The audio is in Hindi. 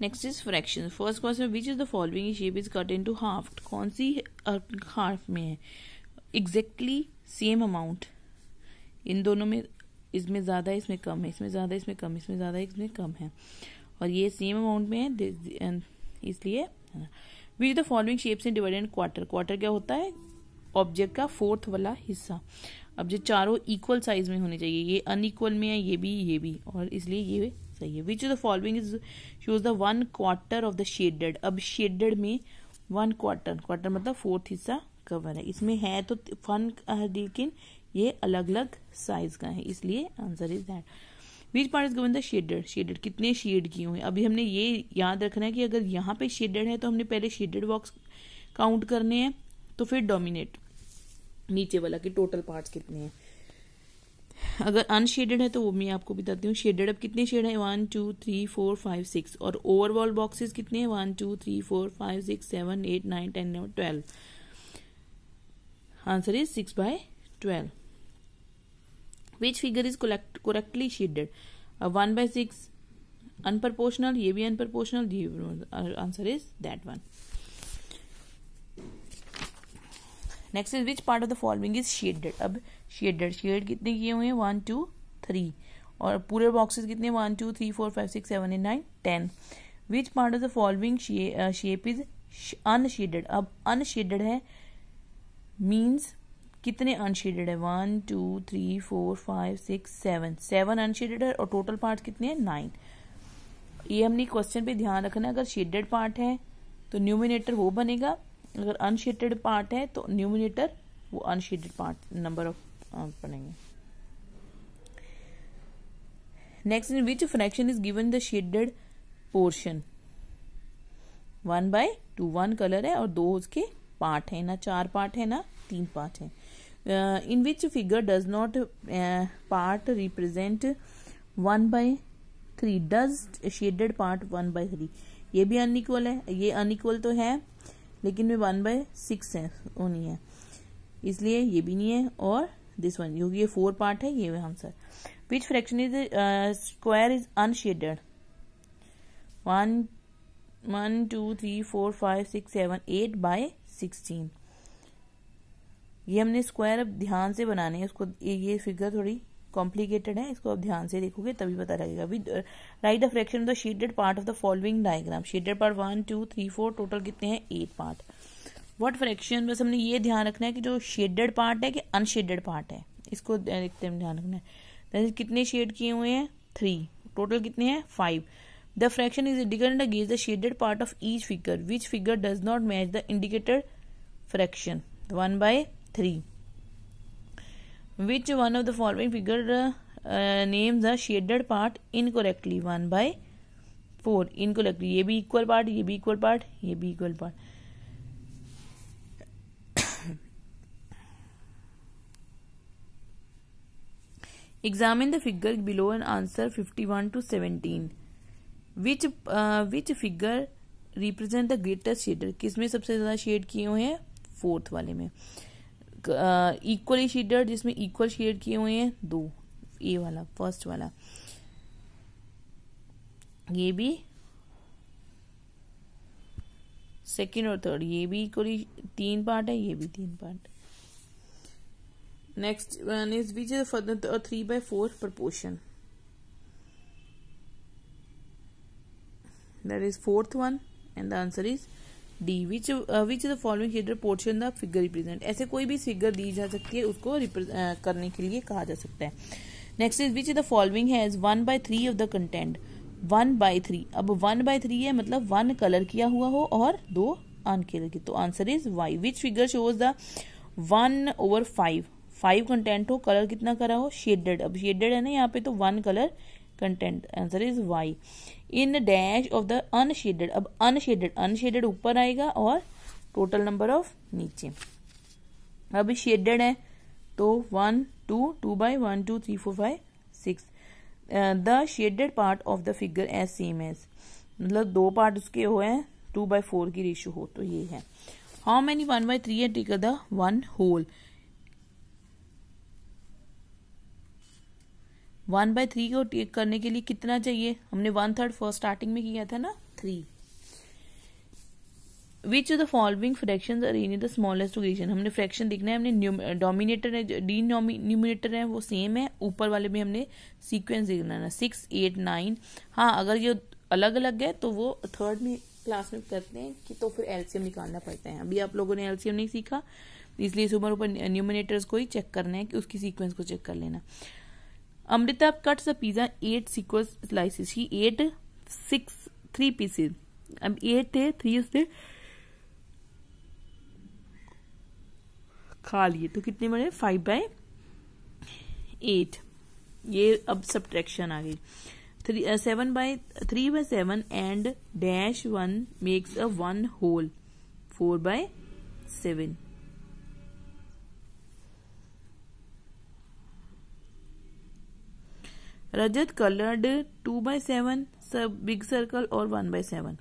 Next is fraction first question which is the following shape is cut into half कौन सी हाफ में है एग्जैक्टली सेम अमाउंट इन दोनों में इसमें ज़्यादा इसमें कम है इसमें ज़्यादा इसमें कम इसमें ज़्यादा इसमें कम है और ये सेम अमाउंट में है इसलिए which the following shapes in divided quarter quarter क्या होता है ऑब्जेक्ट का फोर्थ वाला हिस्सा अब जो चारों इक्वल साइज में होने चाहिए ये अनइक्वल में है ये भी ये भी और इसलिए ये सही है which the following is shows the one quarter of the shaded अब शेडेड में वन क्वार्टर क्वार्टर मतलब फोर्थ हिस्सा कवर है इसमें है तो फन लेकिन ये अलग अलग साइज का है इसलिए answer is that which part is given the shaded shaded कितने शेड किए हुए अभी हमने ये याद रखना है कि अगर यहाँ पे शेडेड है तो हमने पहले शेडेड बॉक्स काउंट करने हैं तो फिर डोमिनेट नीचे वाला कि टोटल पार्ट्स कितने हैं अगर अनशेडेड है तो वो मैं आपको बताती हूँ शेडेड अब कितने शेड हैं one two three four five six और ओवरऑल बॉक्सेस कितने हैं one two three four five six seven eight nine ten eleven twelve answer is six by twelve which figure is correct correctly shaded one by six unproportional ये भी unproportional answer is that one next is which part of the following is shaded अब शेडेड शेड कितने किए हुए हैं वन टू थ्री और पूरे बॉक्सेस कितने one two three four five six seven eight nine ten which part of the following shape is unshaded अब अनशेडेड है मीन्स कितने अनशेडेड है one two three four five six seven seven unshaded है और टोटल पार्ट कितने हैं नाइन ये हमने क्वेश्चन पे ध्यान रखना है अगर शेडेड पार्ट है तो न्यूमिनेटर वो बनेगा अगर अनशीटेड पार्ट है तो न्यूमिनेटर वो अनशीटेड पार्ट नंबर ऑफ बनेंगे next in which fraction is given the shaded portion one by two one colour है और दो उसके पार्ट है ना चार पार्ट है ना तीन पार्ट है in which figure does not part represent one by three does shaded part one by three ये भी अनइक्वल है ये अनइक्वल तो है लेकिन वे वन बाय सिक्स है होनी है इसलिए ये भी नहीं है और दिस वन क्योंकि ये फोर पार्ट है ये answer which fraction is square is unshaded one one two three four five six seven eight by sixteen ये हमने स्क्वायर अब ध्यान से बनाने हैं उसको ये फिगर थोड़ी कॉम्प्लिकेटेड है इसको आप ध्यान से देखोगे तभी पता लगेगा अभी write the fraction of the shaded part of the following diagram shaded part one two three four total कितने हैं एट पार्ट वट फ्रैक्शन बस हमने ये ध्यान रखना है कि जो शेडेड पार्ट है कि अनशेडेड पार्ट है इसको देखते हैं ध्यान रखना है कितने शेड किए हुए हैं थ्री टोटल कितने हैं five the fraction is indicated against the shaded part of each figure which figure does not match the indicated fraction one by three which one of the following figure name the shaded part incorrectly one by four incorrectly ये भी इक्वल पार्ट ये भी इक्वल पार्ट ये भी equal part examine the figure below an answer fifty one two seventeen which which figure represent the greatest shaded किसमें सबसे ज्यादा शेड किए हुए हैं फोर्थ वाले में इक्वली शेडेड जिसमें इक्वल शेड किए हुए हैं दो ए वाला फर्स्ट वाला ये भी सेकेंड और थर्ड ये भी इक्वली तीन पार्ट है ये भी तीन part next which is which is a 3 by 4 proportion that is fourth one and D which which the following shaded portion the figure represent ऐसे कोई भी फिगर दी जा सकती है उसको uh, करने के लिए कहा जा सकता है next is which the following has one by three of the content one by three अब वन बाय थ्री है मतलब वन कलर किया हुआ हो और दो अनकलर की तो answer is Y which figure shows the one over five five content हो कलर कितना करा हो शेडेड अब शेडेड है ना यहाँ पे तो one colour content answer is Y in dash of the unshaded अब अनशेडेड अनशेडेड ऊपर आएगा और टोटल नंबर ऑफ नीचे अब शेडेड है तो one two two by one two three four five six the shaded part of the figure as same as मतलब दो पार्ट उसके हो हैं टू बाई फोर की रेशो हो तो ये है how many one by three है take the one whole one by three को टेक करने के लिए कितना चाहिए हमने वन थर्ड फर्स्ट स्टार्टिंग में किया था ना three which the following fraction are in the smallest region हमने फ्रैक्शन देखना है हमने डोमिनेटर है डी न्यूमिनेटर है वो सेम है ऊपर वाले में हमने सीक्वेंस देखना है सिक्स एट नाइन हाँ अगर ये अलग अलग है तो वो थर्ड में क्लास में करते हैं कि तो फिर एल्सियम निकालना पड़ता है अभी आप लोगों ने एलसीएम नहीं सीखा इसलिए सुबह ऊपर न्यूमिनेटर्स को ही चेक करना है कि उसकी सीक्वेंस को चेक कर लेना Amrita cuts the pizza eight sequence slices. She ate six three pieces. अब एट थे थ्री उसने खा लिए तो कितने बने फाइव बाय एट ये अब सब्ट्रैक्शन आ गई three seven by three by seven and dash one makes a one whole four by seven Rajat coloured two by seven big circle और वन बाय सेवन